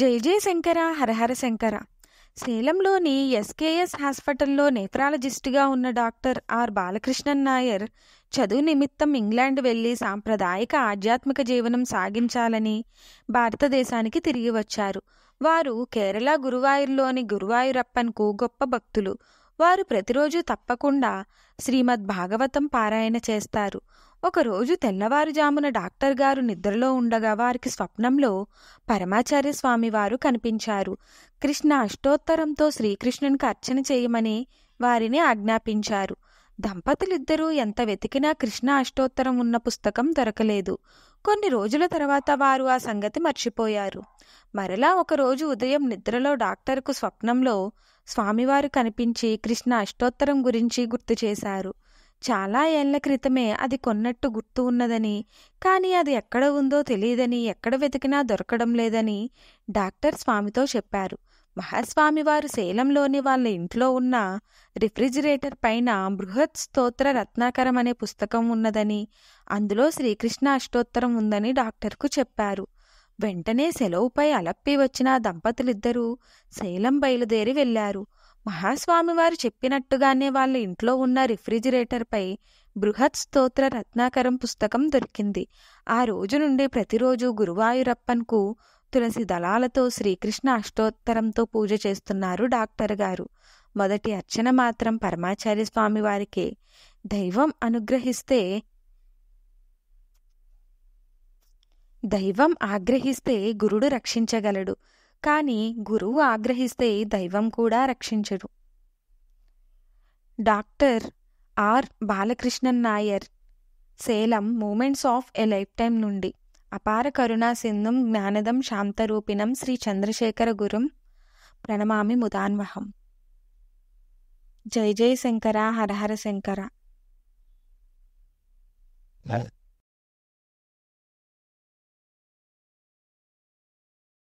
జై జయ శంకర హరహర శంకర సేలంలోని ఎస్కేఎస్ హాస్పిటల్లో నేత్రాలజిస్టుగా ఉన్న డాక్టర్ ఆర్ బాలకృష్ణన్ నాయర్ చదువు నిమిత్తం ఇంగ్లాండ్ వెళ్ళి సాంప్రదాయక ఆధ్యాత్మిక జీవనం సాగించాలని భారతదేశానికి తిరిగి వచ్చారు వారు కేరళ గురువాయూర్లోని గురువాయూరప్పన్కు గొప్ప భక్తులు వారు ప్రతిరోజు తప్పకుండా శ్రీమద్ భాగవతం పారాయణ చేస్తారు ఒకరోజు తెల్లవారుజామున డాక్టర్ గారు నిద్రలో ఉండగా వారికి స్వప్నంలో పరమాచార్య స్వామి వారు కనిపించారు కృష్ణ అష్టోత్తరంతో శ్రీకృష్ణునికి అర్చన చేయమని వారిని ఆజ్ఞాపించారు దంపతులిద్దరూ ఎంత వెతికినా కృష్ణ అష్టోత్తరం ఉన్న పుస్తకం దొరకలేదు కొన్ని రోజుల తర్వాత వారు ఆ సంగతి మర్చిపోయారు మరలా ఒకరోజు ఉదయం నిద్రలో డాక్టర్కు స్వప్నంలో స్వామివారు కనిపించి కృష్ణ అష్టోత్తరం గురించి గుర్తు చేశారు చాలా ఏళ్ల క్రితమే అది కొన్నట్టు గుర్తు ఉన్నదని కానీ అది ఎక్కడ ఉందో తెలియదని ఎక్కడ వెతికినా దొరకడం లేదని డాక్టర్ స్వామితో చెప్పారు మహాస్వామి వారు వాళ్ళ ఇంట్లో ఉన్న రిఫ్రిజిరేటర్ పైన బృహత్ స్తోత్ర రత్నాకరం అనే పుస్తకం ఉన్నదని అందులో శ్రీకృష్ణ అష్టోత్తరం ఉందని డాక్టర్కు చెప్పారు వెంటనే సెలవుపై అలప్పి వచ్చిన దంపతులిద్దరూ సేలం బయలుదేరి వెళ్లారు మహాస్వామివారు చెప్పినట్టుగానే వాళ్ళ ఇంట్లో ఉన్న రిఫ్రిజిరేటర్పై బృహత్ స్తోత్ర రత్నాకరం పుస్తకం దొరికింది ఆ రోజు నుండి ప్రతిరోజు గురువాయూరప్పన్కు తులసి దళాలతో శ్రీకృష్ణ అష్టోత్తరంతో పూజ చేస్తున్నారు డాక్టర్ గారు మొదటి అర్చన మాత్రం పరమాచార్య స్వామివారికే దైవం అనుగ్రహిస్తే దైవం ఆగ్రహిస్తే గురుడు రక్షించగలడు కాని గురువు ఆగ్రహిస్తే దైవం కూడా రక్షించడు doctor R Balakrishnan Nair Salem moments of a lifetime నుండి అపార కరుణా సింధుం జ్ఞానదం శాంతరూపిణం శ్రీ చంద్రశేఖర గురుం ప్రణమామి ముదాన్వహం జై జై శంకర హరహర శంకర